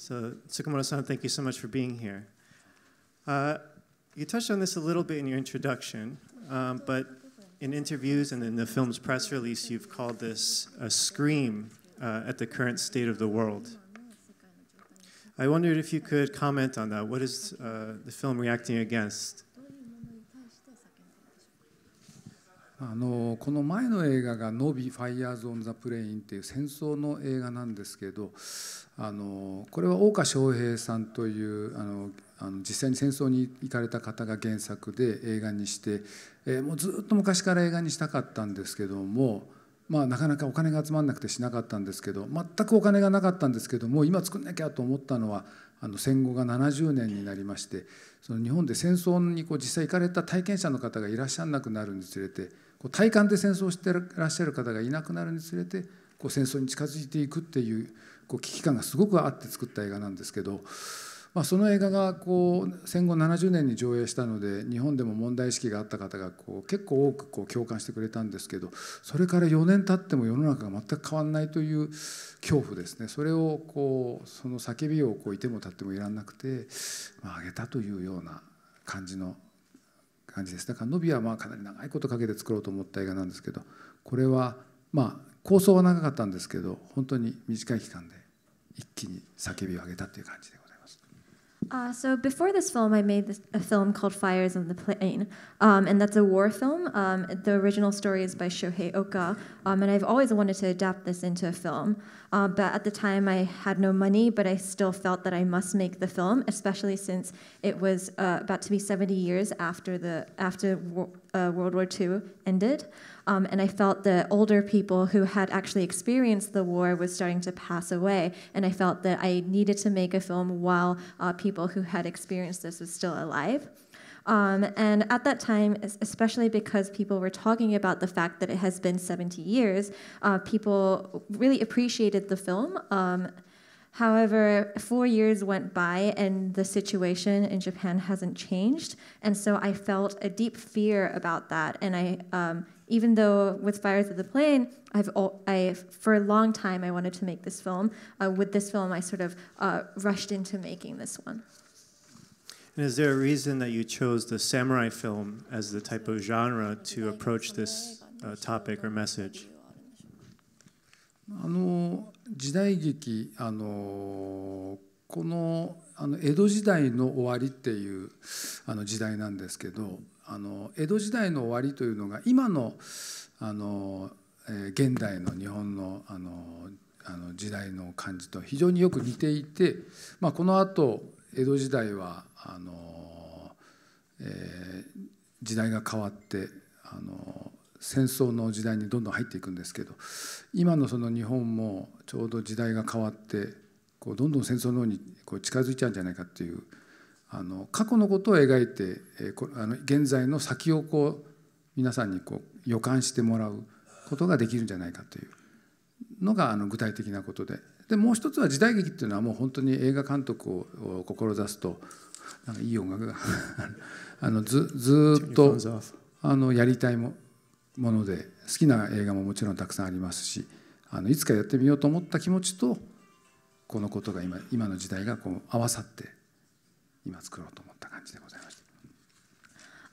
So Tsukamoto-san, thank you so much for being here. Uh, you touched on this a little bit in your introduction, um, but in interviews and in the film's press release, you've called this a scream uh, at the current state of the world. I wondered if you could comment on that. What is uh, the film reacting against? あのこの前の映画が「ノビ・ファイヤーズ・オン・ザ・プレイン」っていう戦争の映画なんですけどあのこれは大岡翔平さんというあのあの実際に戦争に行かれた方が原作で映画にして、えー、もうずっと昔から映画にしたかったんですけども。まあ、なかなかお金が集まらなくてしなかったんですけど全くお金がなかったんですけども今作んなきゃと思ったのはあの戦後が70年になりましてその日本で戦争にこう実際行かれた体験者の方がいらっしゃらなくなるにつれてこう体感で戦争をしてらっしゃる方がいなくなるにつれてこう戦争に近づいていくっていうこう危機感がすごくあって作った映画なんですけど、まあ、その映画がこう戦後70年に上映したので日本でも問題意識があった方がこう結構多くこう共感してくれたんですけどそれから4年経っても世の中が全く変わんないという恐怖ですねそれをこうその叫びをこういても立ってもいらなくて、まあ、上げたというような感じの感じですだから「ノビ」はまあかなり長いことかけて作ろうと思った映画なんですけどこれはまあ構想は長かったんですけど本当に短い期間で一気に叫びを上げたっていう感じで Uh, so before this film, I made this, a film called Fires on the Plain, um, and that's a war film. Um, the original story is by Shohei Oka, um, and I've always wanted to adapt this into a film. Uh, but at the time, I had no money, but I still felt that I must make the film, especially since it was uh, about to be 70 years after the after uh, World War II ended. Um, and I felt that older people who had actually experienced the war was starting to pass away. And I felt that I needed to make a film while uh, people who had experienced this was still alive. Um, and at that time, especially because people were talking about the fact that it has been 70 years, uh, people really appreciated the film. Um, however, four years went by and the situation in Japan hasn't changed. And so I felt a deep fear about that. And I um, even though with Fires of the Plain, I've all, I for a long time I wanted to make this film. Uh, with this film, I sort of uh, rushed into making this one. And is there a reason that you chose the samurai film as the type of genre to approach this uh, topic or message? あの時代劇あのこのあの江戸時代の終わりっていうあの時代なんですけどあの江戸時代の終わりというのが今のあの、えー、現代の日本のあのあの時代の感じと非常によく似ていて、まあ、このあと江戸時代はあの、えー、時代が変わってあの戦争の時代にどんどん入っていくんですけど今のその日本もちょうど時代が変わってこうどんどん戦争の方にこう近づいちゃうんじゃないかっていうあの過去のことを描いて、えー、あの現在の先をこう皆さんにこう予感してもらうことができるんじゃないかというのがあの具体的なことででもう一つは時代劇っていうのはもう本当に映画監督を志すとなんかいい音楽が あのずずっとあのやりたいももので好きな映画ももちろんたくさんありますしあのいつかやってみようと思った気持ちとこのことが今今の時代がこう合わさって今作ろうと思った感じでございました。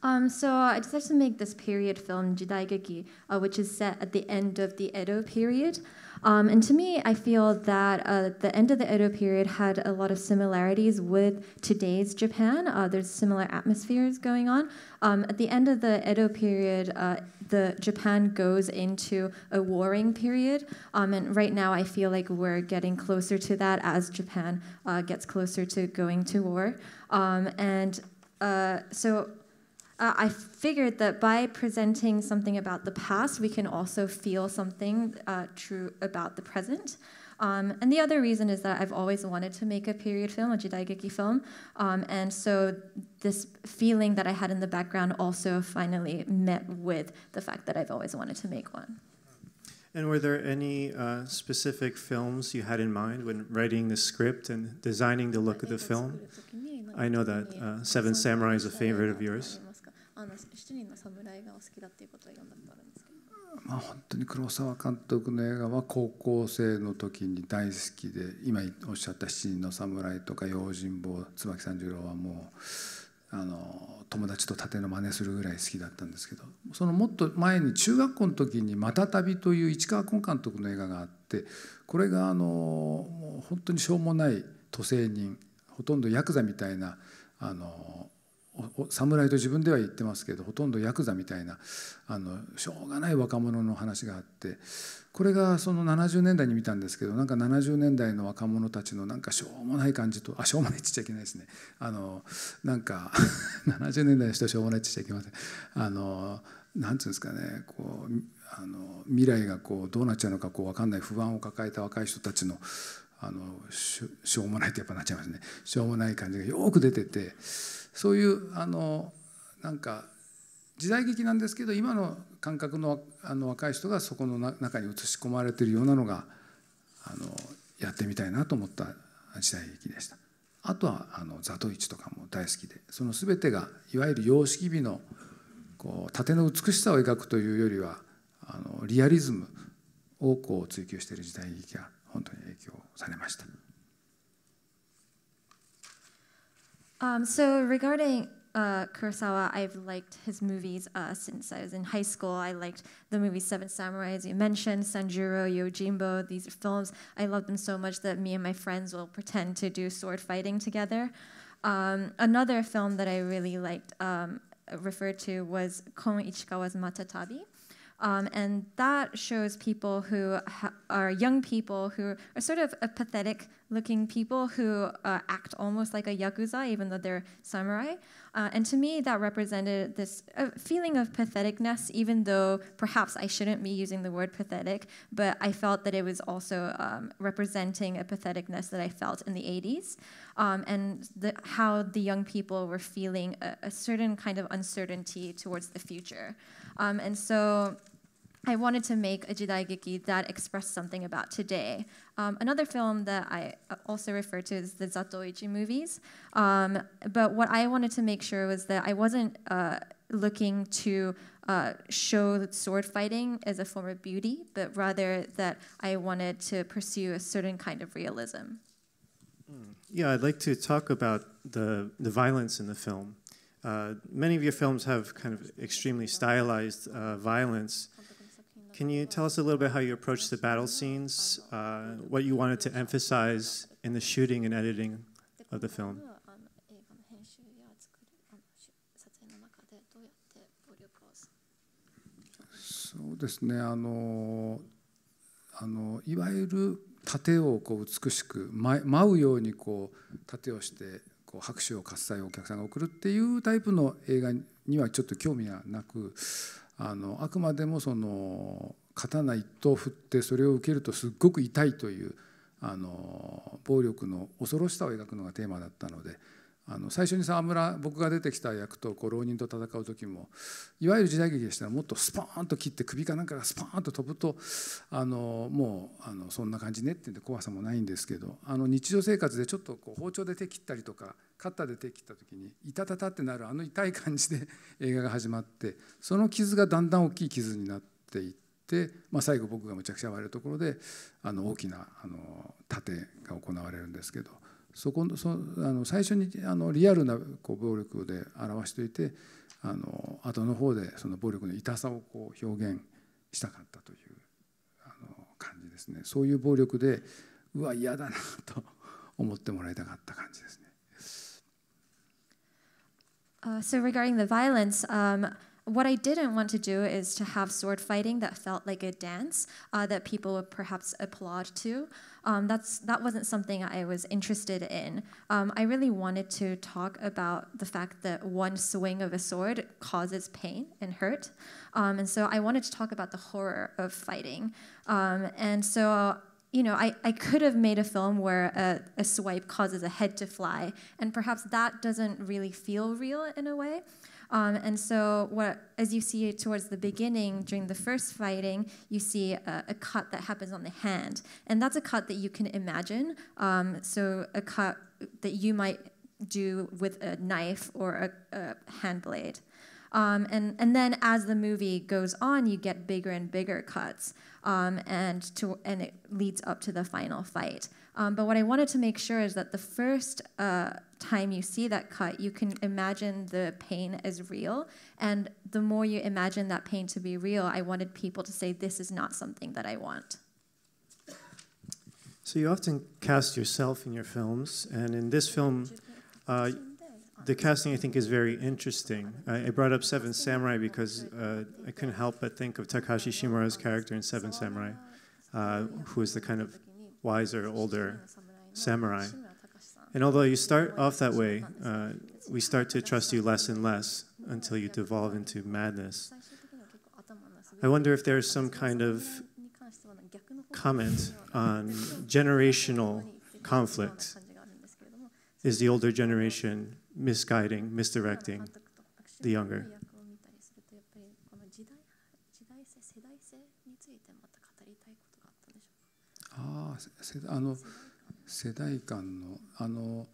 Um, so I decided to make this period film, Jidaigeki, uh, which is set at the end of the Edo period. Um, and to me, I feel that uh, the end of the Edo period had a lot of similarities with today's Japan. Uh, there's similar atmospheres going on. Um, at the end of the Edo period, uh, the Japan goes into a warring period, um, and right now I feel like we're getting closer to that as Japan uh, gets closer to going to war. Um, and uh, so uh, I figured that by presenting something about the past, we can also feel something uh, true about the present. Um, and the other reason is that I've always wanted to make a period film, a jidaigeki film, um, and so this feeling that I had in the background also finally met with the fact that I've always wanted to make one. And were there any uh, specific films you had in mind when writing the script and designing the look of the film? I know that uh, Seven Samurai is a favorite of yours. まあ、本当に黒沢監督の映画は高校生の時に大好きで今おっしゃった「七人の侍」とか「用心棒」椿三十郎はもうあの友達と縦の真似するぐらい好きだったんですけどそのもっと前に中学校の時に「また旅」という市川崑監督の映画があってこれがあのもう本当にしょうもない都政人ほとんどヤクザみたいなあの侍と自分では言ってますけどほとんどヤクザみたいなあのしょうがない若者の話があってこれがその70年代に見たんですけどなんか70年代の若者たちのなんかしょうもない感じとあしょうもないっちゃいけないですねあのなんか70年代の人はしょうもないっちゃいけません。あのなんていうんですかねこうあの未来がこうどうなっちゃうのかこう分かんない不安を抱えた若い人たちのあのしょうもないってやっぱなっちゃいますねしょうもない感じがよく出てて。そういうあのなんか時代劇なんですけど今の感覚のあの若い人がそこの中に映し込まれてるようなのがあのやってみたいなと思った時代劇でした。あとはあのザイとかも大好きでその全てがいわゆる様式美のこう縦の美しさを描くというよりはあのリアリズムをこう追求している時代劇が本当に影響されました。Um, so regarding uh, Kurosawa, I've liked his movies uh, since I was in high school. I liked the movie Seven Samurai, as you mentioned, Sanjuro, Yojimbo, these films. I love them so much that me and my friends will pretend to do sword fighting together. Um, another film that I really liked, um, referred to, was Kon Ichikawa's Matatabi. Um, and that shows people who are young people who are sort of a pathetic looking people who uh, act almost like a yakuza, even though they're samurai. Uh, and to me, that represented this uh, feeling of patheticness, even though perhaps I shouldn't be using the word pathetic, but I felt that it was also um, representing a patheticness that I felt in the 80s, um, and the, how the young people were feeling a, a, certain kind of uncertainty towards the future. Um, and so I wanted to make a Jidaigeki that expressed something about today, um, another film that I uh, also refer to is the Zatoichi movies. Um, but what I wanted to make sure was that I wasn't uh, looking to uh, show sword fighting as a form of beauty, but rather that I wanted to pursue a certain kind of realism. Hmm. Yeah, I'd like to talk about the, the violence in the film. Uh, many of your films have kind of extremely stylized uh, violence, Can you tell us a little bit how you approached the battle scenes, uh, what you wanted to emphasize in the shooting and editing of the film? そうですねあのあのいわゆる盾をこう美しく舞うようにこう盾をしてこう拍手を喝采をお客さんが送るっていうタイプの映画にはちょっと興味がなくあのあくまでもその刀一刀振ってそれを受けるとすっごく痛いというあの暴力の恐ろしさを描くのがテーマだったのであの最初に沢村僕が出てきた役とこう浪人と戦う時もいわゆる時代劇でしたらもっとスパーンと切って首かなんかがスパーンと飛ぶとあのもうあのそんな感じねって言って怖さもないんですけどあの日常生活でちょっとこう包丁で手切ったりとかーでてきた時に「いたたた」ってなるあの痛い感じで 映画が始まってその傷がだんだん大きい傷になっていって、まあ、最後僕がむちゃくちゃ割れるところであの大きなあの盾が行われるんですけどそこそあの最初にあのリアルなこう暴力で表しておいてあの後の方でその暴力の痛さをこう表現したかったというあの感じですねそういう暴力でうわ嫌だなと思ってもらいたかった感じですね。Uh, so regarding the violence, um, what I didn't want to do is to have sword fighting that felt like a dance uh, that people would perhaps applaud to. Um, that's that wasn't something I was interested in. Um, I really wanted to talk about the fact that one swing of a sword causes pain and hurt, um, and so I wanted to talk about the horror of fighting. Um, and so you know, I, I could have made a film where a, a swipe causes a head to fly, and perhaps that doesn't really feel real in a way. Um, and so, what, as you see towards the beginning, during the first fighting, you see a, a cut that happens on the hand. And that's a cut that you can imagine. Um, so, a cut that you might do with a knife or a, a hand blade. Um, and, and then, as the movie goes on, you get bigger and bigger cuts um, and to and it leads up to the final fight. Um, but what I wanted to make sure is that the first uh, time you see that cut, you can imagine the pain as real, and the more you imagine that pain to be real, I wanted people to say, "This is not something that I want." So you often cast yourself in your films, and in this film. Uh, the casting I think is very interesting. I, I brought up Seven Samurai because uh, I couldn't help but think of Takashi Shimura's character in Seven Samurai, uh, who is the kind of wiser, older samurai. And although you start off that way, uh, we start to trust you less and less until you devolve into madness. I wonder if there's some kind of comment on generational conflict. Is the older generation misguiding, misdirecting the younger. ああ、あの世代間のあの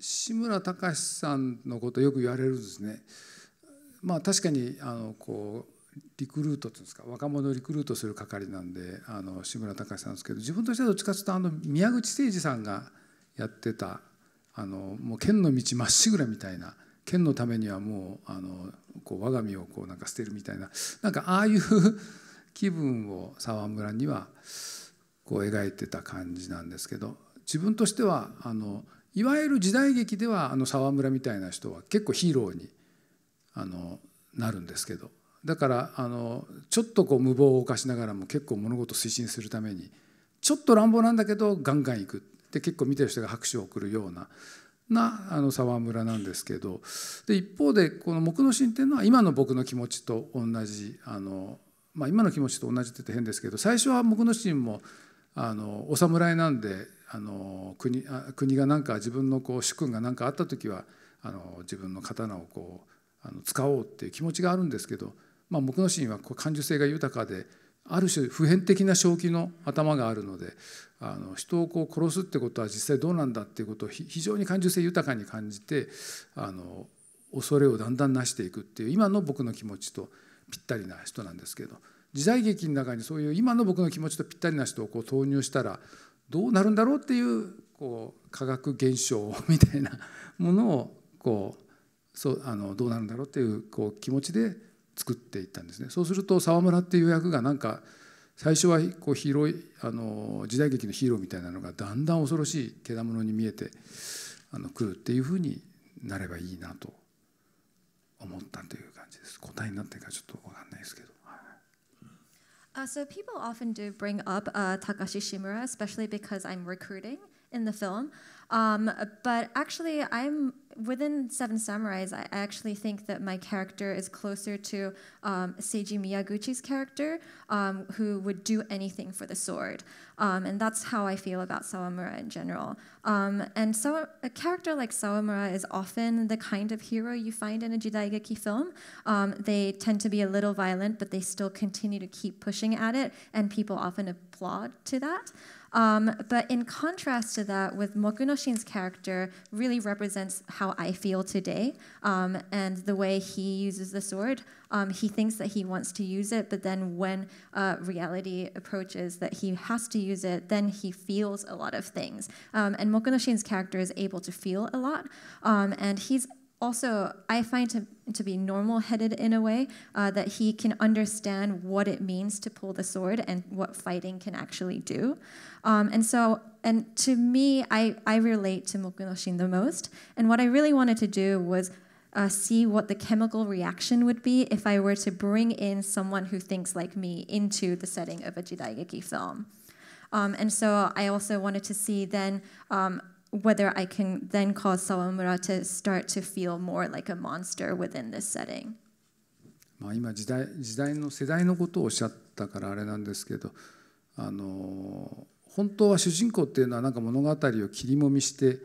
志村隆さんのことよく言われるんですね。まあ確かにあのこうリクルートっていうんですか若者をリクルートする係なんであの志村隆さんですけど自分としてはどっちかというとあの宮口誠二さんがやってたあのもう剣の道まっしぐらみたいな剣のためにはもうあのこう我が身をこうなんか捨てるみたいななんかああいう気分を沢村にはこう描いてた感じなんですけど自分としてはあのいわゆる時代劇ではあの沢村みたいな人は結構ヒーローにあのなるんですけどだからあのちょっとこう無謀を犯しながらも結構物事を推進するためにちょっと乱暴なんだけどガンガン行くで結構見てる人が拍手を送るようななあの沢村なんですけどで一方でこの「木の神」っていうのは今の僕の気持ちと同じあの、まあ、今の気持ちと同じって言って変ですけど最初は「木の神も」のお侍なんであの国あ国が何か自分のこう主君が何かあった時はあの自分の刀をこうあの使おうっていう気持ちがあるんですけど、まあ、木の神はこう感受性が豊かである種普遍的な正気の頭があるのであの人をこう殺すってことは実際どうなんだっていうことを非常に感受性豊かに感じてあの恐れをだんだんなしていくっていう今の僕の気持ちとぴったりな人なんですけど時代劇の中にそういう今の僕の気持ちとぴったりな人をこう投入したらどうなるんだろうっていうこう科学現象みたいなものをこうそうあのどうなるんだろうっていうこう気持ちで作っていったんですねそうすると沢村っていう役がなんか最初はこう広いあの時代劇のヒーローみたいなのがだんだん恐ろしいけだものに見えてあの来るっていうふうになればいいなと思ったという感じです答えになってるかちょっと分かんないですけど。Uh, so people often do bring up uh, Takashi Shimura, especially because I'm recruiting. in the film. Um, but actually, I'm within Seven Samurais. I actually think that my character is closer to um, Seiji Miyaguchi's character, um, who would do anything for the sword, um, and that's how I feel about Sawamura in general. Um, and so, a character like Sawamura is often the kind of hero you find in a jidaigeki film. Um, they tend to be a little violent, but they still continue to keep pushing at it, and people often applaud to that. Um, but in contrast to that, with Mokunoshin's character really represents how I feel today um, and the way he uses the sword. Um, he thinks that he wants to use it, but then when uh, reality approaches that he has to use it, then he feels a lot of things. Um, and Mokunoshin's character is able to feel a lot, um, and he's also, I find him to be normal headed in a way, uh, that he can understand what it means to pull the sword and what fighting can actually do. Um, and so, and to me, I, I relate to Mokunoshin the most. And what I really wanted to do was uh, see what the chemical reaction would be if I were to bring in someone who thinks like me into the setting of a Jidaigeki film. Um, and so I also wanted to see then um, whether I can then cause Sawamura to start to feel more like a monster within this setting. まあ今時代時代の世代のことをおっしゃったからあれなんですけどあの本当は主人公っていうのはなんか物語を切りもみして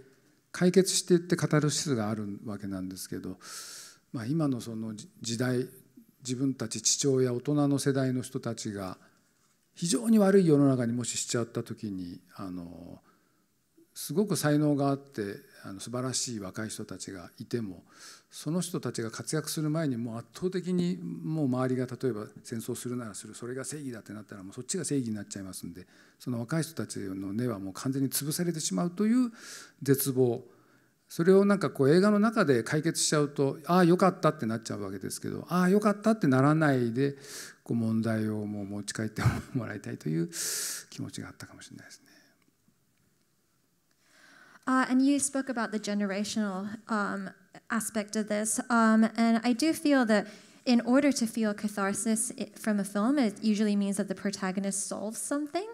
解決していって語る質があるわけなんですけど、まあ、今のその時代自分たち父親大人の世代の人たちが非常に悪い世の中にもししちゃった時にあの。すごく才能があってあの素晴らしい若い人たちがいてもその人たちが活躍する前にもう圧倒的にもう周りが例えば戦争するならするそれが正義だってなったらもうそっちが正義になっちゃいますんでその若い人たちの根はもう完全に潰されてしまうという絶望それをなんかこう映画の中で解決しちゃうとああよかったってなっちゃうわけですけどああよかったってならないでこう問題をもう持ち帰ってもらいたいという気持ちがあったかもしれないですね。Uh, and you spoke about the generational um, aspect of this. Um, and I do feel that in order to feel catharsis from a film, it usually means that the protagonist solves something.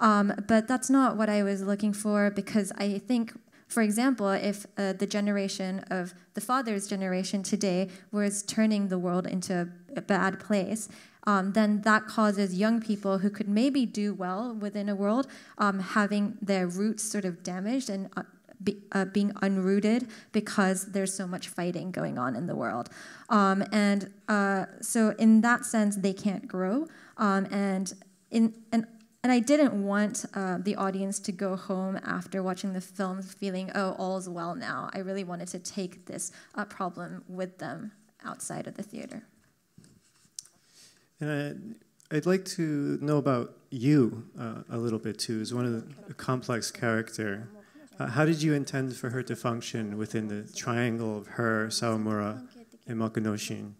Um, but that's not what I was looking for because I think, for example, if uh, the generation of the father's generation today was turning the world into a bad place, um, then that causes young people who could maybe do well within a world um, having their roots sort of damaged and uh, be, uh, being unrooted because there's so much fighting going on in the world. Um, and uh, so, in that sense, they can't grow. Um, and in and and I didn't want uh, the audience to go home after watching the film feeling, oh, all's well now. I really wanted to take this uh, problem with them outside of the theater. And I, would like to know about you uh, a little bit too, as one of the complex character. Uh, how did you intend for her to function within the triangle of her, Sawamura, and Mokunoshin?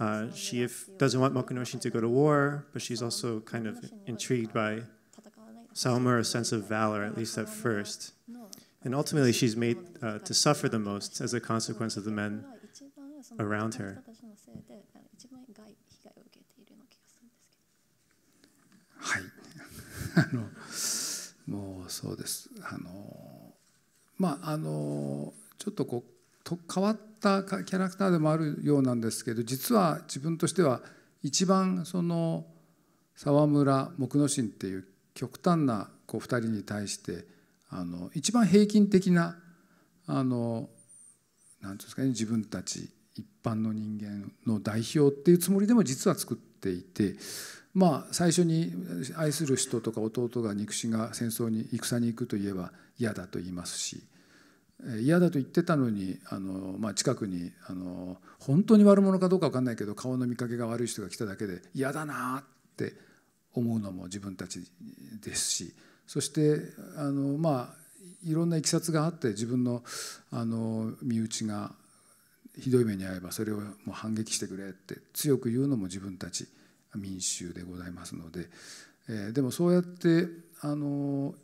Uh, she if, doesn't want Mokunoshin to go to war, but she's also kind of intrigued by Sawamura's sense of valor, at least at first. And ultimately, she's made uh, to suffer the most as a consequence of the men around her. そうですあのまああのちょっとこうと変わったキャラクターでもあるようなんですけど実は自分としては一番その沢村木之進っていう極端なこう2人に対してあの一番平均的なあのうんですかね自分たち一般の人間の代表っていうつもりでも実は作っていてまあ、最初に愛する人とか弟が肉親が戦争に戦に行くといえば嫌だと言いますし嫌だと言ってたのにあの、まあ、近くにあの本当に悪者かどうか分かんないけど顔の見かけが悪い人が来ただけで嫌だなって思うのも自分たちですしそしてあの、まあ、いろんないきさつがあって自分のあの身内がひどい目に遭えばそれをもう反撃してくれって強く言うのも自分たち。民衆でございますので、えー、でもそうやってあの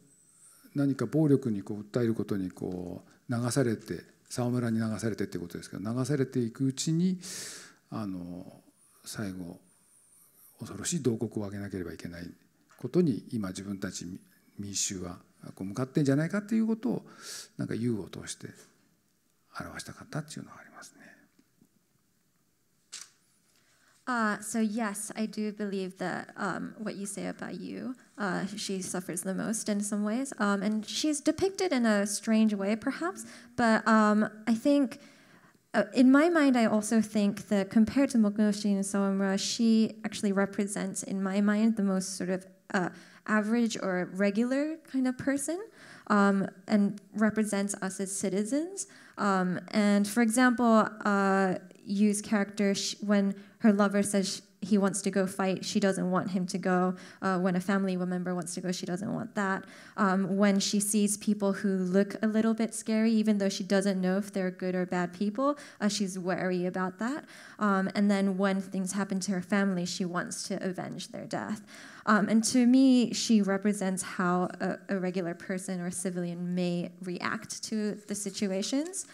何か暴力にこう訴えることにこう流されて沢村に流されてってことですけど流されていくうちにあの最後恐ろしい慟哭をあげなければいけないことに今自分たち民衆はこう向かってんじゃないかっていうことをなんか優を通して表したかったっていうのはありますね。Uh, so yes, I do believe that um, what you say about you, uh, she suffers the most in some ways, um, and she's depicted in a strange way, perhaps. But um, I think, uh, in my mind, I also think that compared to Mokunoshi and Sawamura, she actually represents, in my mind, the most sort of uh, average or regular kind of person. Um, and represents us as citizens. Um, and for example, uh, Yu's character, she, when her lover says he wants to go fight, she doesn't want him to go. Uh, when a family member wants to go, she doesn't want that. Um, when she sees people who look a little bit scary, even though she doesn't know if they're good or bad people, uh, she's wary about that. Um, and then when things happen to her family, she wants to avenge their death. Um, and to me, she represents how a, a regular person or a civilian may react to the situations.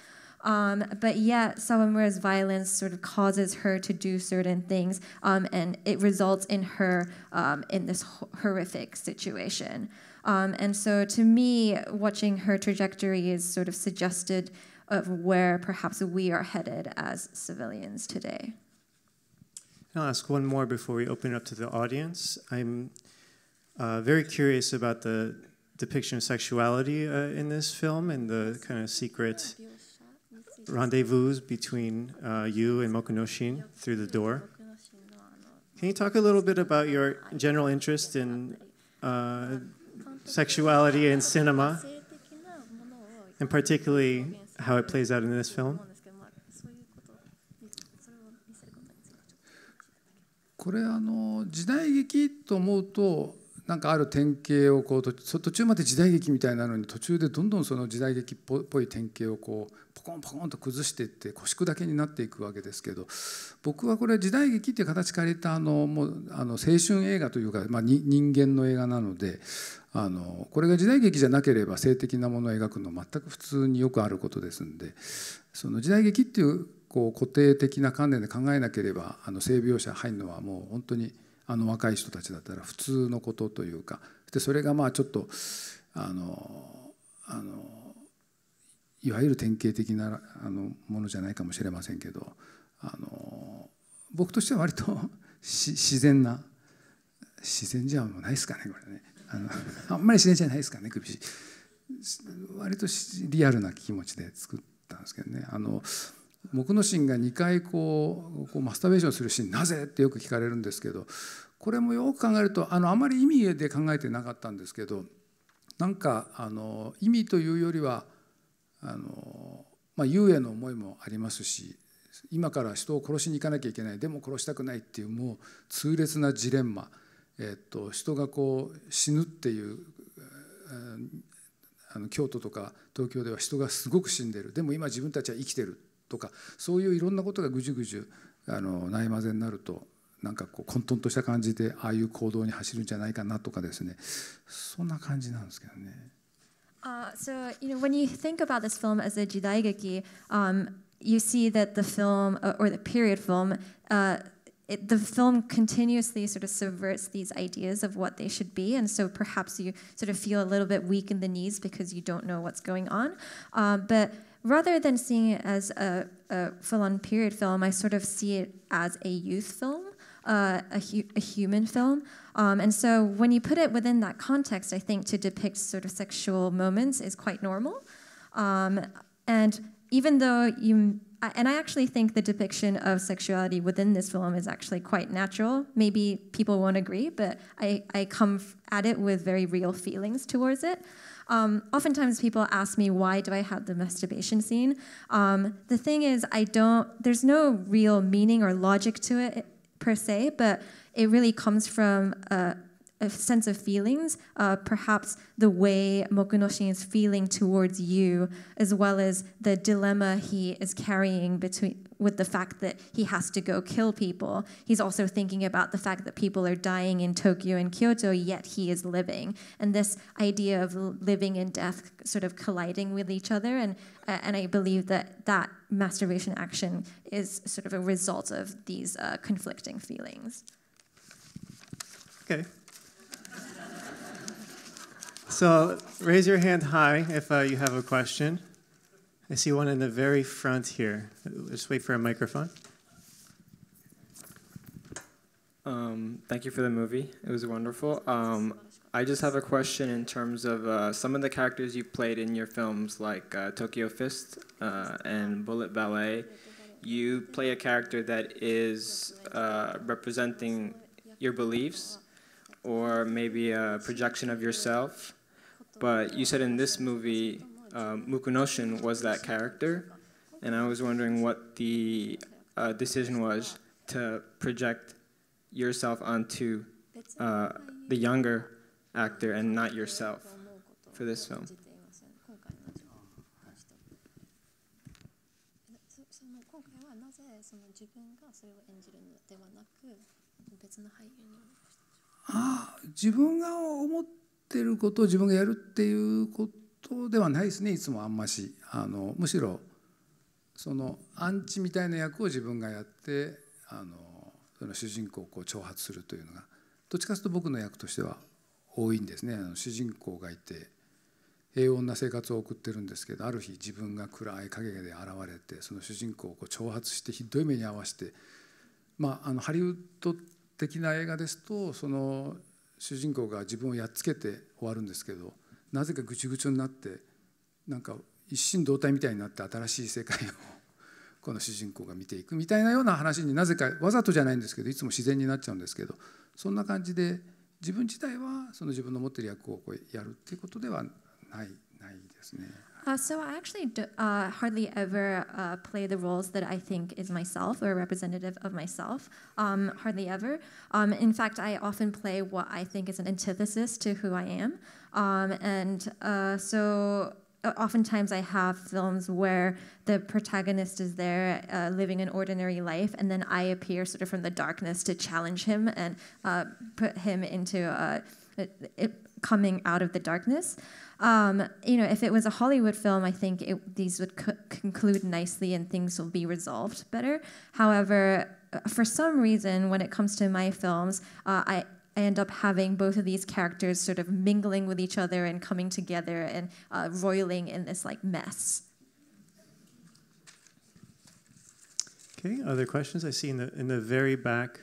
Um, but yet, Sawamura's violence sort of causes her to do certain things, um, and it results in her um, in this horrific situation. Um, and so, to me, watching her trajectory is sort of suggested of where perhaps we are headed as civilians today. I'll ask one more before we open it up to the audience. I'm uh, very curious about the depiction of sexuality uh, in this film and the kind of secret rendezvous between uh, you and Mokunoshin through the door. Can you talk a little bit about your general interest in uh, sexuality and cinema, and particularly how it plays out in this film? これあの時代劇と思うとなんかある典型をこう途中まで時代劇みたいなのに途中でどんどんその時代劇っぽい典型をこうコンポコンと崩していって腰砕けになっていくわけですけど僕はこれ時代劇っていう形から言ったあのもうあの青春映画というか、まあ、人間の映画なのであのこれが時代劇じゃなければ性的なものを描くの全く普通によくあることですんでその時代劇っていうこう固定的な観念で考えなければあの性描写入るのはもう本当にあの若い人たちだったら普通のことというかでそれがまあちょっとあの。あのいわゆる典型的なあのものじゃないかもしれませんけどあの僕としては割と自然な自然じゃないですかねこれねあのあんまり自然じゃないですかね首割とリアルな気持ちで作ったんですけどねあの僕のシーンが2回こうこうマスターベーションするシーンなぜってよく聞かれるんですけどこれもよく考えるとあのあまり意味で考えてなかったんですけどなんかあの意味というよりはあの、まあ、優への思いもありますし今から人を殺しに行かなきゃいけないでも殺したくないっていうもう痛烈なジレンマ、えっと、人がこう死ぬっていうあの京都とか東京では人がすごく死んでるでも今自分たちは生きてるとかそういういろんなことがぐじゅぐじゅあのないまぜになるとなんかこう混沌とした感じでああいう行動に走るんじゃないかなとかですねそんな感じなんですけどね。Uh, so, you know, when you think about this film as a jidaigeki, um, you see that the film, uh, or the period film, uh, it, the film continuously sort of subverts these ideas of what they should be, and so perhaps you sort of feel a little bit weak in the knees because you don't know what's going on. Uh, but rather than seeing it as a, a full-on period film, I sort of see it as a youth film uh, a, hu a, human film. Um, and so when you put it within that context, I think to depict sort of sexual moments is quite normal. Um, and even though you, and I actually think the depiction of sexuality within this film is actually quite natural. Maybe people won't agree, but I, I come at it with very real feelings towards it. Um, oftentimes people ask me, why do I have the masturbation scene? Um, the thing is, I don't, there's no real meaning or logic to it per se, but it really comes from a, a sense of feelings, uh, perhaps the way Mokunoshin is feeling towards you, as well as the dilemma he is carrying between with the fact that he has to go kill people. He's also thinking about the fact that people are dying in Tokyo and Kyoto, yet he is living. And this idea of living and death sort of colliding with each other, and uh, and I believe that that masturbation action is sort of a result of these uh, conflicting feelings. Okay. So raise your hand high if uh, you have a question. I see one in the very front here. Just wait for a microphone. Um, thank you for the movie. It was wonderful. Um, I just have a question in terms of uh, some of the characters you played in your films, like uh, Tokyo Fist uh, and Bullet Ballet. You play a character that is uh, representing your beliefs or maybe a projection of yourself. But you said in this movie, uh, Mukunoshin was that character, and I was wondering what the uh, decision was to project yourself onto uh, the younger actor and not yourself for this film. Ah, ってることを自分がやるっていうことではないですねいつもあんましあのむしろそのアンチみたいな役を自分がやってあのその主人公をこう挑発するというのがどっちかというと僕の役としては多いんですねあの主人公がいて平穏な生活を送ってるんですけどある日自分が暗い影で現れてその主人公をこう挑発してひどい目に遭わしてまああのハリウッド的な映画ですとその主人公が自分をやっつけて終わるんですけどなぜかぐちゅぐちゅになってなんか一心同体みたいになって新しい世界を この主人公が見ていくみたいなような話になぜかわざとじゃないんですけどいつも自然になっちゃうんですけどそんな感じで自分自体はその自分の持ってる役をこうやるっていうことではないないですね。Uh, so I actually do, uh, hardly ever uh, play the roles that I think is myself or representative of myself. Um, hardly ever. Um, in fact, I often play what I think is an antithesis to who I am. Um, and uh, so uh, oftentimes I have films where the protagonist is there uh, living an ordinary life, and then I appear sort of from the darkness to challenge him and uh, put him into a, uh, a, coming out of the darkness. Um, you know, if it was a Hollywood film, I think it, these would co conclude nicely and things will be resolved better. However, uh, for some reason, when it comes to my films, uh, I, end up having both of these characters sort of mingling with each other and coming together and uh, roiling in this like mess. Okay, other questions? I see in the in the very back.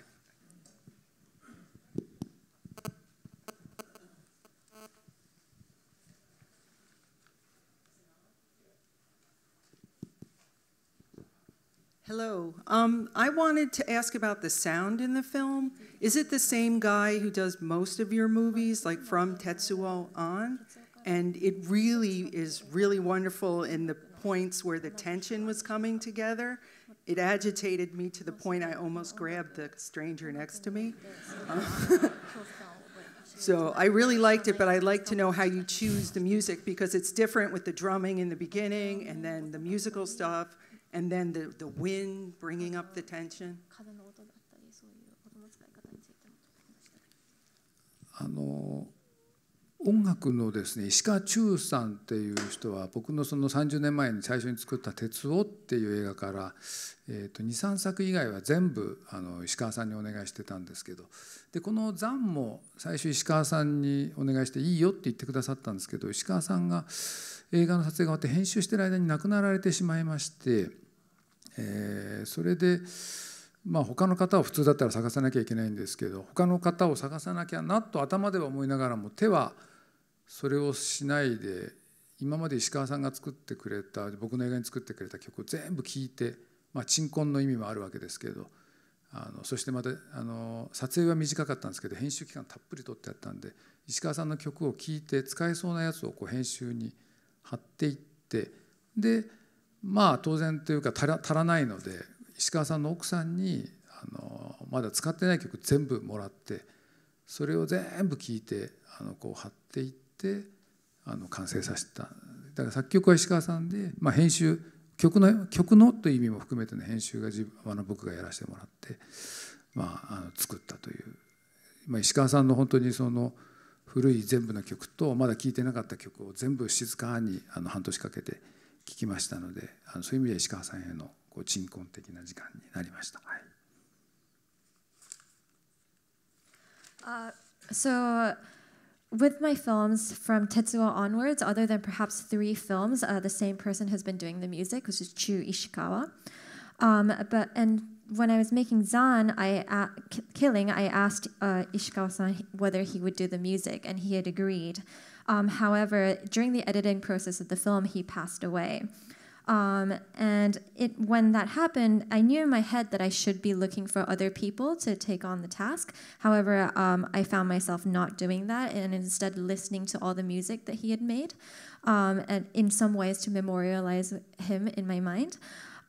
Hello. Um, I wanted to ask about the sound in the film. Is it the same guy who does most of your movies, like from Tetsuo on? And it really is really wonderful in the points where the tension was coming together. It agitated me to the point I almost grabbed the stranger next to me. So I really liked it, but I'd like to know how you choose the music because it's different with the drumming in the beginning and then the musical stuff And then the, the wind bringing up the tension. あの音楽のですね石川忠さんっていう人は僕のその30年前に最初に作った「鉄尾」っていう映画から、えーと、23作以外は全部あの石川さんにお願いしてたんですけどでこの「残」も最初石川さんにお願いして「いいよ」って言ってくださったんですけど石川さんが映画の撮影が終わって編集してる間に亡くなられてしまいまして。えー、それで、まあ、他の方を普通だったら探さなきゃいけないんですけど他の方を探さなきゃなと頭では思いながらも手はそれをしないで今まで石川さんが作ってくれた僕の映画に作ってくれた曲を全部聴いて、まあ、鎮魂の意味もあるわけですけどあのそしてまたあの撮影は短かったんですけど編集期間たっぷりとってあったんで石川さんの曲を聴いて使えそうなやつをこう編集に貼っていってでまあ当然というか足らないので石川さんの奥さんにあのまだ使ってない曲全部もらってそれを全部聴いてあのこう貼っていってあの完成させただから作曲は石川さんで、まあ、編集曲の曲のという意味も含めての編集が自分あの僕がやらせてもらって、まあ、あの作ったという、まあ、石川さんの本当にその古い全部の曲とまだ聴いてなかった曲を全部静かにあの半年かけて。聞きましたのであのそういう意味で石川さんへのこう鎮魂的な時間になりました。はい Uh, so, with my films from Tetsuo onwards, other than perhaps three films, uh, the same person has been doing the music, which is Chu Ishikawa. Um, but and when I was making Zan, I uh, Killing, I asked uh, Ishikawa-san whether he would do the music, and he had agreed. Um, however, during the editing process of the film, he passed away. Um, and it, when that happened, I knew in my head that I should be looking for other people to take on the task. However, um, I found myself not doing that and instead listening to all the music that he had made, um, and in some ways to memorialize him in my mind.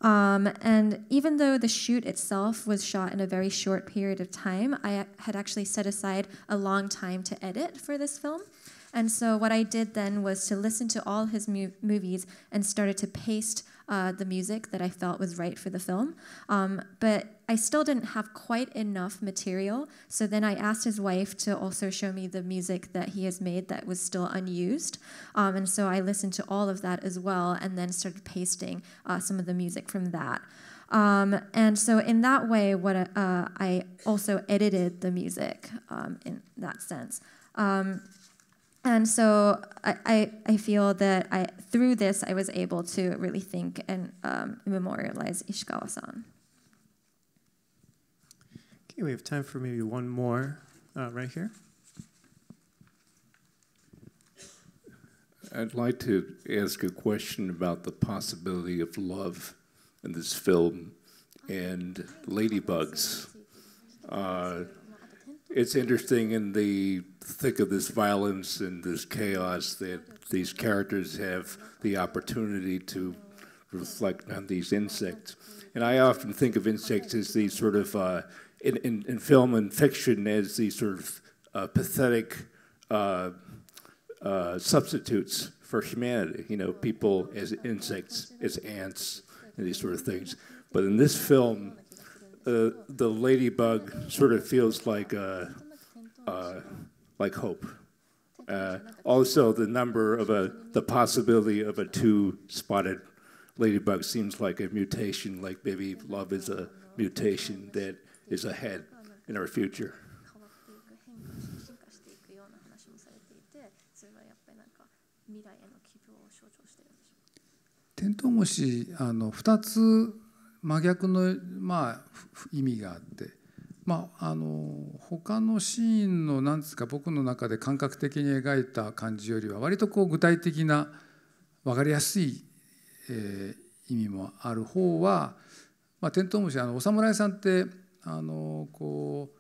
Um, and even though the shoot itself was shot in a very short period of time, I had actually set aside a long time to edit for this film. And so what I did then was to listen to all his mu- movies and started to paste uh, the music that I felt was right for the film. Um, but I still didn't have quite enough material. So then I asked his wife to also show me the music that he has made that was still unused. Um, and so I listened to all of that as well and then started pasting uh, some of the music from that. Um, and so in that way, what uh, I also edited the music um, in that sense. Um, and so I, I, I, feel that I, through this, I was able to really think and um, memorialize Ishikawa-san. Okay, we have time for maybe one more uh, right here. I'd like to ask a question about the possibility of love in this film and ladybugs. Uh, it's interesting in the thick of this violence and this chaos that these characters have the opportunity to reflect on these insects. And I often think of insects as these sort of, uh, in, in, in, film and fiction, as these sort of uh, pathetic uh, uh substitutes for humanity. You know, people as insects, as ants, and these sort of things. But in this film, the ladybug sort of feels like uh, uh, like hope. Uh, also, the number of a the possibility of a two spotted ladybug seems like a mutation. Like maybe love is a mutation that is ahead in our future. テントウムシあの2つ真逆の、まあ、意味があって、まあ、あの他のシーンの何ですか僕の中で感覚的に描いた感じよりは割とこう具体的な分かりやすい、えー、意味もある方は、まあ、テントウムシあのお侍さんってあのこう。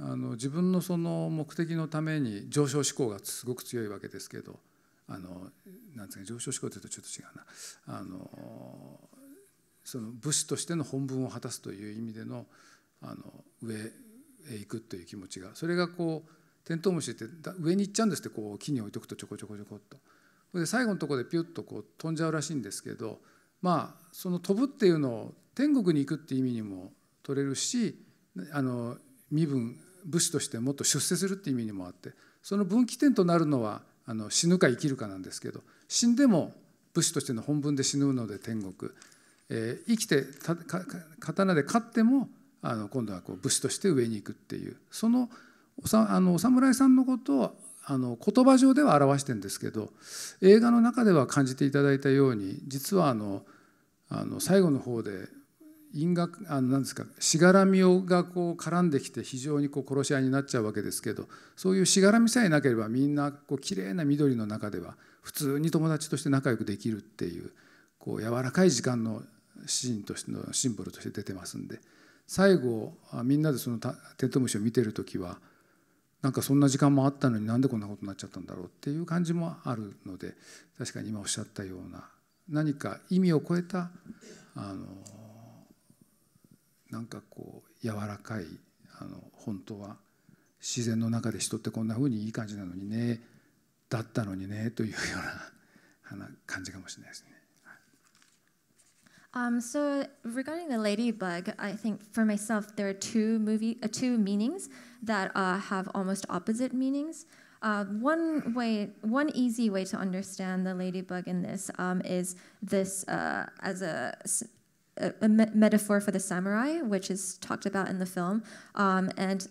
あの自分のその目的のために上昇志向がすごく強いわけですけどあのなんですか上昇志向というとちょっと違うなあのその武士としての本分を果たすという意味でのあの上へ行くという気持ちがそれがこうテントウムシって上に行っちゃうんですってこう木に置いとくとちょこちょこちょこっと。れで最後のとこでピュッとこう飛んじゃうらしいんですけどまあその飛ぶっていうのを天国に行くっていう意味にも取れるしあの身分武士としてもっと出世するっていう意味にもあってその分岐点となるのはあの死ぬか生きるかなんですけど死んでも武士としての本分で死ぬので天国えー、生きて刀で勝ってもあの今度はこう武士として上に行くっていうそのおさあのお侍さんのことをあの言葉上では表してるんですけど映画の中では感じていただいたように実はあのあの最後の方で因果あの何ですかしがらみがこう絡んできて非常にこう殺し合いになっちゃうわけですけどそういうしがらみさえなければみんなこう綺麗な緑の中では普通に友達として仲良くできるっていうこう柔らかい時間のンとしてのシンボルとして出てますんで最後みんなでそのテントウムシを見てる時はなんかそんな時間もあったのになんでこんなことになっちゃったんだろうっていう感じもあるので確かに今おっしゃったような何か意味を超えたあのなんかこう柔らかいあの本当は自然の中で人ってこんな風にいい感じなのにねだったのにねというような感じかもしれないですね。Um, so regarding the ladybug, I think for myself there are two movie uh, two meanings that uh, have almost opposite meanings. Uh, one way, one easy way to understand the ladybug in this um, is this uh, as a, a me metaphor for the samurai, which is talked about in the film, um, and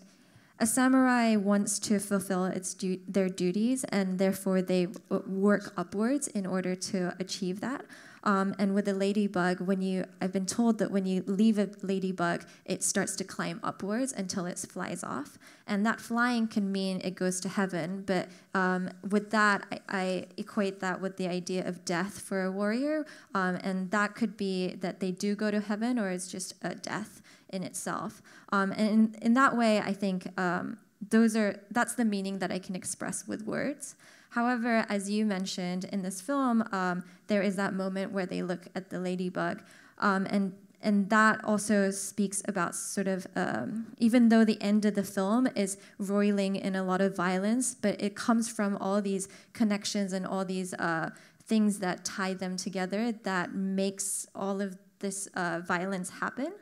a samurai wants to fulfill its du their duties, and therefore they work upwards in order to achieve that. Um, and with a ladybug, when you, I've been told that when you leave a ladybug, it starts to climb upwards until it flies off. And that flying can mean it goes to heaven, but um, with that, I, I, equate that with the idea of death for a warrior. Um, and that could be that they do go to heaven or it's just a death in itself. Um, and in, in, that way, I think um, those are, that's the meaning that I can express with words. However, as you mentioned in this film, um, there is that moment where they look at the ladybug, um, and and that also speaks about sort of um, even though the end of the film is roiling in a lot of violence, but it comes from all these connections and all these uh, things that tie them together that makes all of this uh, violence happen.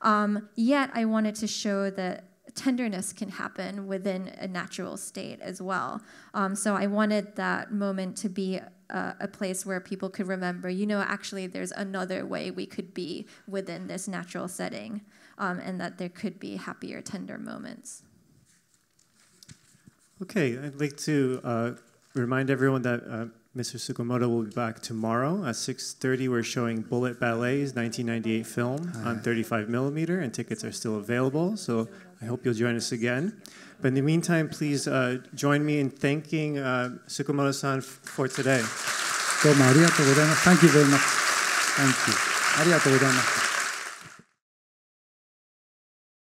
Um, yet I wanted to show that tenderness can happen within a natural state as well. Um, so I wanted that moment to be a, a place where people could remember, you know, actually there's another way we could be within this natural setting, um, and that there could be happier, tender moments. Okay, I'd like to uh, remind everyone that. Uh, Mr. Sukumoto will be back tomorrow at 6:30. We're showing Bullet Ballet's 1998 film on 35 millimeter, and tickets are still available. So I hope you'll join us again. But in the meantime, please uh, join me in thanking uh, Sukumoto-san for today. Thank you very much. Thank you. ありがとうございました。